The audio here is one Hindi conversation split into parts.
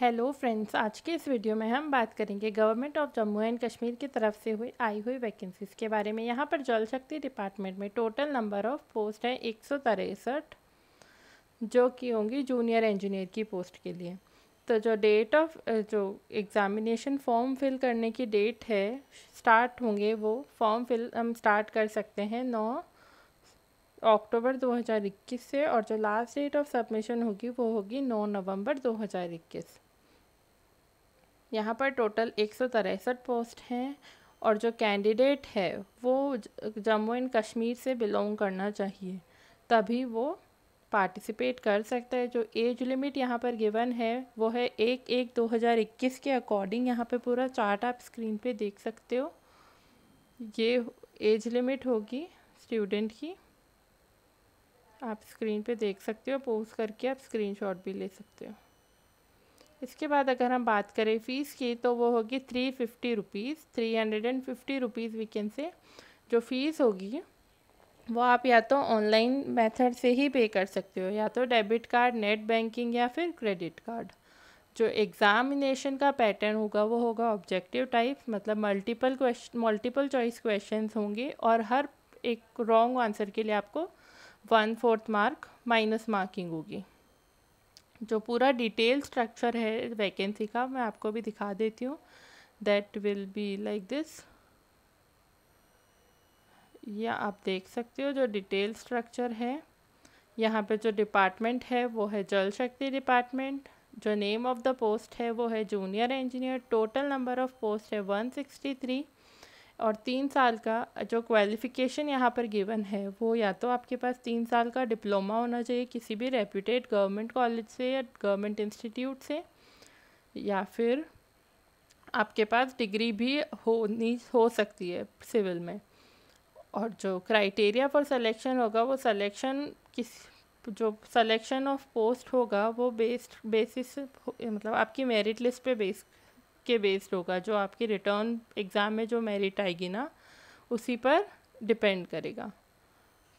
हेलो फ्रेंड्स आज के इस वीडियो में हम बात करेंगे government of Jammu and Kashmir की तरफ से हुई आई हुई वैकेंसीज़ के बारे में यहाँ पर जल शक्ति डिपार्टमेंट में टोटल नंबर ऑफ़ पोस्ट हैं एक जो कि होंगी जूनियर इंजीनियर की पोस्ट के लिए तो जो डेट ऑफ जो एग्ज़ामिनेशन फॉर्म फिल करने की डेट है स्टार्ट होंगे वो फॉर्म फिल हम स्टार्ट कर सकते हैं नौ अक्टूबर 2021 से और जो लास्ट डेट ऑफ सबमिशन होगी वो होगी 9 नवंबर 2021 यहाँ पर टोटल एक पोस्ट हैं और जो कैंडिडेट है वो जम्मू एंड कश्मीर से बिलोंग करना चाहिए तभी वो पार्टिसिपेट कर सकता है जो एज लिमिट यहाँ पर गिवन है वो है एक एक 2021 के अकॉर्डिंग यहाँ पे पूरा चार्ट आप स्क्रीन पे देख सकते हो ये एज लिमिट होगी स्टूडेंट की आप स्क्रीन पे देख सकते हो पोज करके आप स्क्रीनशॉट भी ले सकते हो इसके बाद अगर हम बात करें फ़ीस की तो वो होगी three fifty rupees three hundred and fifty rupees weekend से जो फ़ीस होगी वो आप या तो ऑनलाइन मेथड से ही पे कर सकते हो या तो डेबिट कार्ड नेट बैंकिंग या फिर क्रेडिट कार्ड जो एग्ज़ामिनेशन का पैटर्न होगा वो होगा ऑब्जेक्टिव टाइप मतलब multiple question multiple choice questions होंगे और हर एक रॉन्ग आंसर के लिए आपको one fourth mark minus marking होगी जो पूरा डिटेल स्ट्रक्चर है वैकेंसी का मैं आपको भी दिखा देती हूँ that will be like this या आप देख सकते हो जो डिटेल स्ट्रक्चर है यहाँ पे जो डिपार्टमेंट है वो है जल शक्ति डिपार्टमेंट जो नेम ऑफ़ द पोस्ट है वो है junior engineer total number of post है वन सिक्सटी थ्री और तीन साल का जो क्वालिफ़िकेशन यहाँ पर गिवन है वो या तो आपके पास तीन साल का डिप्लोमा होना चाहिए किसी भी रेप्यूटेड गवर्नमेंट कॉलेज से या गवर्नमेंट इंस्टीट्यूट से या फिर आपके पास डिग्री भी होनी हो सकती है सिविल में और जो क्राइटेरिया फॉर सिलेक्शन होगा वो सिलेक्शन किस जो सिलेक्शन ऑफ पोस्ट होगा वो बेस्ड बेसिस मतलब आपकी मेरिट लिस्ट पे बेस्ड के बेस्ड होगा जो आपके रिटर्न एग्ज़ाम में जो मेरिट आएगी ना उसी पर डिपेंड करेगा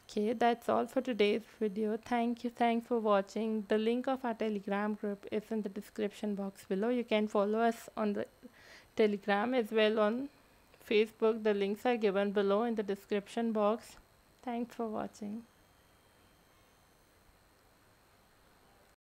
okay that's all for today's video thank you thank for watching the link of our Telegram group is in the description box below you can follow us on the Telegram as well on Facebook the links are given below in the description box thanks for watching